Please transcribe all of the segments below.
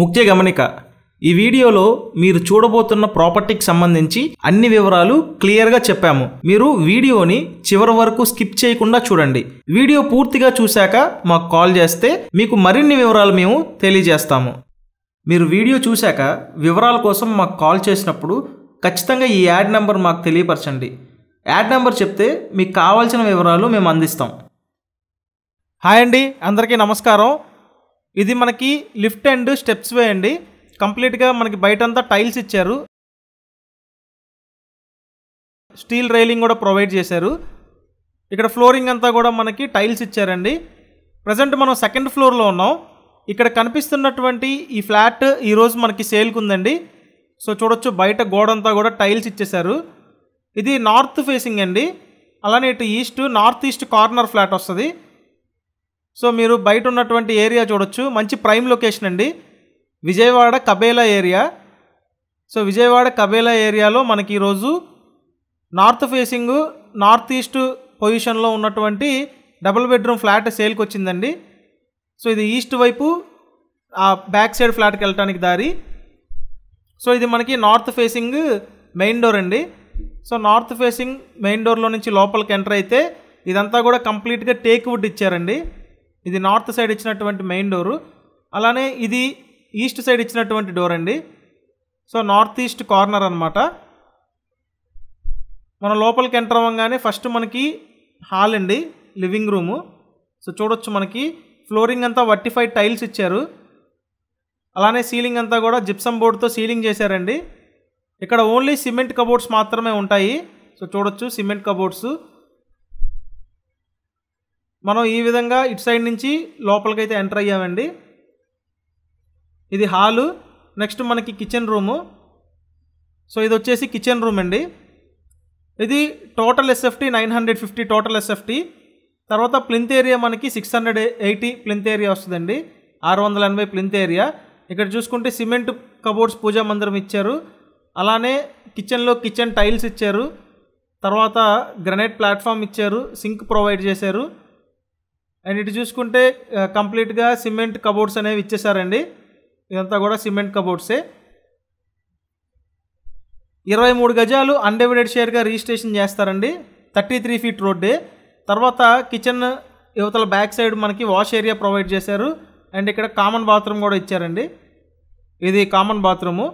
ముఖ్య గమనిక ఈ వీడియోలో మీరు చూడబోతున్న ప్రాపర్టీకి సంబంధించి అన్ని వివరాలు క్లియర్గా చెప్పాము మీరు వీడియోని చివరి వరకు స్కిప్ చేయకుండా చూడండి వీడియో పూర్తిగా చూశాక మాకు కాల్ చేస్తే మీకు మరిన్ని వివరాలు మేము తెలియజేస్తాము మీరు వీడియో చూశాక వివరాల కోసం మాకు కాల్ చేసినప్పుడు ఖచ్చితంగా ఈ యాడ్ నెంబర్ మాకు తెలియపరచండి యాడ్ నెంబర్ చెప్తే మీకు కావాల్సిన వివరాలు మేము అందిస్తాం హాయ్ అండి అందరికీ నమస్కారం ఇది మనకి లిఫ్ట్ అండ్ స్టెప్స్ వే అండి కంప్లీట్గా మనకి బయటంతా టైల్స్ ఇచ్చారు స్టీల్ రైలింగ్ కూడా ప్రొవైడ్ చేశారు ఇక్కడ ఫ్లోరింగ్ అంతా కూడా మనకి టైల్స్ ఇచ్చారండి ప్రజెంట్ మనం సెకండ్ ఫ్లోర్లో ఉన్నాం ఇక్కడ కనిపిస్తున్నటువంటి ఈ ఫ్లాట్ ఈరోజు మనకి సేల్కి ఉందండి సో చూడొచ్చు బయట గోడంతా కూడా టైల్స్ ఇచ్చేశారు ఇది నార్త్ ఫేసింగ్ అండి అలానే ఇటు east north east corner flat వస్తుంది సో మీరు బయట ఉన్నటువంటి ఏరియా చూడొచ్చు మంచి ప్రైమ్ లొకేషన్ అండి విజయవాడ కబేలా ఏరియా సో విజయవాడ కబేలా ఏరియాలో మనకి ఈరోజు నార్త్ ఫేసింగ్ నార్త్ ఈస్ట్ పొజిషన్లో ఉన్నటువంటి డబుల్ బెడ్రూమ్ ఫ్లాట్ సేల్కి వచ్చిందండి సో ఇది ఈస్ట్ వైపు ఆ బ్యాక్ సైడ్ ఫ్లాట్కి వెళ్ళటానికి దారి సో ఇది మనకి నార్త్ ఫేసింగ్ మెయిన్ డోర్ అండి సో నార్త్ ఫేసింగ్ మెయిన్ డోర్లో నుంచి లోపలికి ఎంటర్ అయితే ఇదంతా కూడా కంప్లీట్గా టేక్ వుడ్ ఇచ్చారండి ఇది నార్త్ సైడ్ ఇచ్చినటువంటి మెయిన్ డోరు అలానే ఇది ఈస్ట్ సైడ్ ఇచ్చినటువంటి డోర్ అండి సో నార్త్ ఈస్ట్ కార్నర్ అనమాట మనం లోపలికి ఎంటర్ అవ్వగానే ఫస్ట్ మనకి హాల్ అండి లివింగ్ రూము సో చూడొచ్చు మనకి ఫ్లోరింగ్ అంతా వర్టిఫైడ్ టైల్స్ ఇచ్చారు అలానే సీలింగ్ అంతా కూడా జిప్సమ్ బోర్డుతో సీలింగ్ చేశారండి ఇక్కడ ఓన్లీ సిమెంట్ కబోర్డ్స్ మాత్రమే ఉంటాయి సో చూడొచ్చు సిమెంట్ కబోర్డ్స్ మనం ఈ విధంగా ఇటు సైడ్ నుంచి లోపలికైతే ఎంటర్ అయ్యామండి ఇది హాలు నెక్స్ట్ మనకి కిచెన్ రూము సో ఇది వచ్చేసి కిచెన్ రూమ్ అండి ఇది total SFT nine hundred fifty total SFT తర్వాత ప్లింత్ ఏరియా మనకి six hundred eighty plinth area వస్తుందండి ఆరు వందల ఎనభై ప్లింత్ ఏరియా ఇక్కడ చూసుకుంటే సిమెంట్ కబోర్డ్స్ పూజా మందిరం ఇచ్చారు అలానే కిచెన్లో కిచెన్ టైల్స్ ఇచ్చారు తర్వాత గ్రనైట్ ప్లాట్ఫామ్ ఇచ్చారు సింక్ ప్రొవైడ్ చేశారు అండ్ ఇటు చూసుకుంటే కంప్లీట్గా సిమెంట్ కబోర్డ్స్ అనేవి ఇచ్చేసారండి ఇదంతా కూడా సిమెంట్ కబోర్డ్సే ఇరవై మూడు గజాలు అన్డివైడెడ్ షేర్గా రిజిస్ట్రేషన్ చేస్తారండి థర్టీ త్రీ ఫీట్ రోడ్డే తర్వాత కిచెన్ యువతల బ్యాక్ సైడ్ మనకి వాష్ ఏరియా ప్రొవైడ్ చేశారు అండ్ ఇక్కడ కామన్ బాత్రూమ్ కూడా ఇచ్చారండి ఇది కామన్ బాత్రూము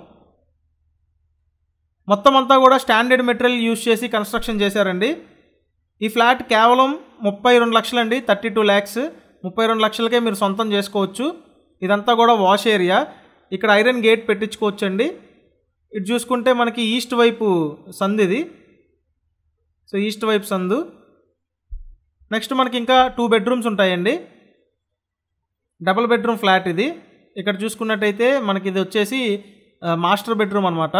మొత్తం అంతా కూడా స్టాండర్డ్ మెటీరియల్ యూజ్ చేసి కన్స్ట్రక్షన్ చేశారండి ఈ ఫ్లాట్ కేవలం ముప్పై రెండు లక్షలండి థర్టీ టూ ల్యాక్స్ ముప్పై రెండు లక్షలకే మీరు సొంతం చేసుకోవచ్చు ఇదంతా కూడా వాష్ ఏరియా ఇక్కడ ఐరన్ గేట్ పెట్టించుకోవచ్చు అండి ఇటు చూసుకుంటే మనకి ఈస్ట్ వైపు సందు ఇది సో ఈస్ట్ వైపు సందు నెక్స్ట్ మనకి ఇంకా టూ బెడ్రూమ్స్ ఉంటాయండి డబుల్ బెడ్రూమ్ ఫ్లాట్ ఇది ఇక్కడ చూసుకున్నట్టయితే మనకి ఇది వచ్చేసి మాస్టర్ బెడ్రూమ్ అనమాట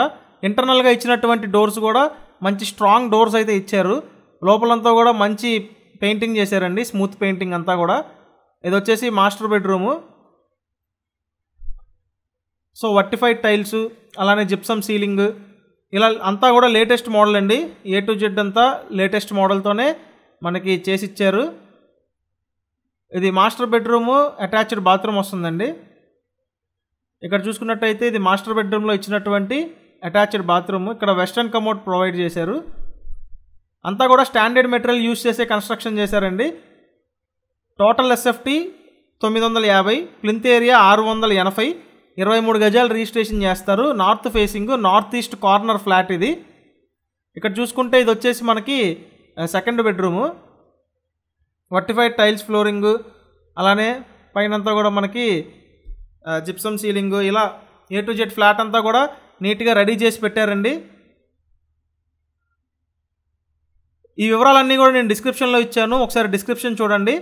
ఇంటర్నల్గా ఇచ్చినటువంటి డోర్స్ కూడా మంచి స్ట్రాంగ్ డోర్స్ అయితే ఇచ్చారు లోపలంతా కూడా మంచి పెయింటింగ్ చేశారండి స్మూత్ పెయింటింగ్ అంతా కూడా ఇది వచ్చేసి master bedroom so vitrified tiles అలానే జిప్సమ్ సీలింగ్ ఇలా అంతా కూడా లేటెస్ట్ మోడల్ అండి ఏ టు జెడ్ అంతా లేటెస్ట్ మోడల్తోనే మనకి చేసి ఇచ్చారు ఇది మాస్టర్ బెడ్రూము అటాచ్డ్ బాత్రూమ్ వస్తుందండి ఇక్కడ చూసుకున్నట్టయితే ఇది మాస్టర్ బెడ్రూమ్లో ఇచ్చినటువంటి అటాచ్డ్ బాత్రూమ్ ఇక్కడ వెస్ట్రన్ కమోట్ ప్రొవైడ్ చేశారు అంతా కూడా స్టాండర్డ్ మెటీరియల్ యూజ్ చేసే కన్స్ట్రక్షన్ చేశారండి టోటల్ ఎస్ఎఫ్టీ తొమ్మిది వందల యాభై ప్లింత్ ఏరియా ఆరు వందల ఎనభై ఇరవై మూడు గజాలు రిజిస్ట్రేషన్ చేస్తారు north facing north east corner flat ఇది ఇక్కడ చూసుకుంటే ఇది వచ్చేసి మనకి second bedroom vitrified tiles flooring అలానే పైనంతా కూడా మనకి జిప్సమ్ సీలింగు ఇలా ఏ టు జెడ్ ఫ్లాట్ అంతా కూడా నీట్గా రెడీ చేసి పెట్టారండి ఈ వివరాలన్నీ కూడా నేను డిస్క్రిప్షన్లో ఇచ్చాను ఒకసారి డిస్క్రిప్షన్ చూడండి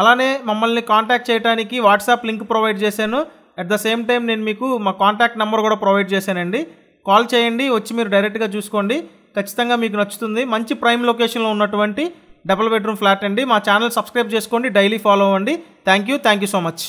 అలానే మమ్మల్ని కాంటాక్ట్ చేయడానికి వాట్సాప్ లింక్ ప్రొవైడ్ చేశాను అట్ ద సేమ్ టైం నేను మీకు మా కాంటాక్ట్ నెంబర్ కూడా ప్రొవైడ్ చేశానండి కాల్ చేయండి వచ్చి మీరు డైరెక్ట్గా చూసుకోండి ఖచ్చితంగా మీకు నచ్చుతుంది మంచి ప్రైమ్ లొకేషన్లో ఉన్నటువంటి డబుల్ బెడ్రూమ్ ఫ్లాట్ అండి మా ఛానల్ సబ్స్క్రైబ్ చేసుకోండి డైలీ ఫాలో అవ్వండి thank you thank you so much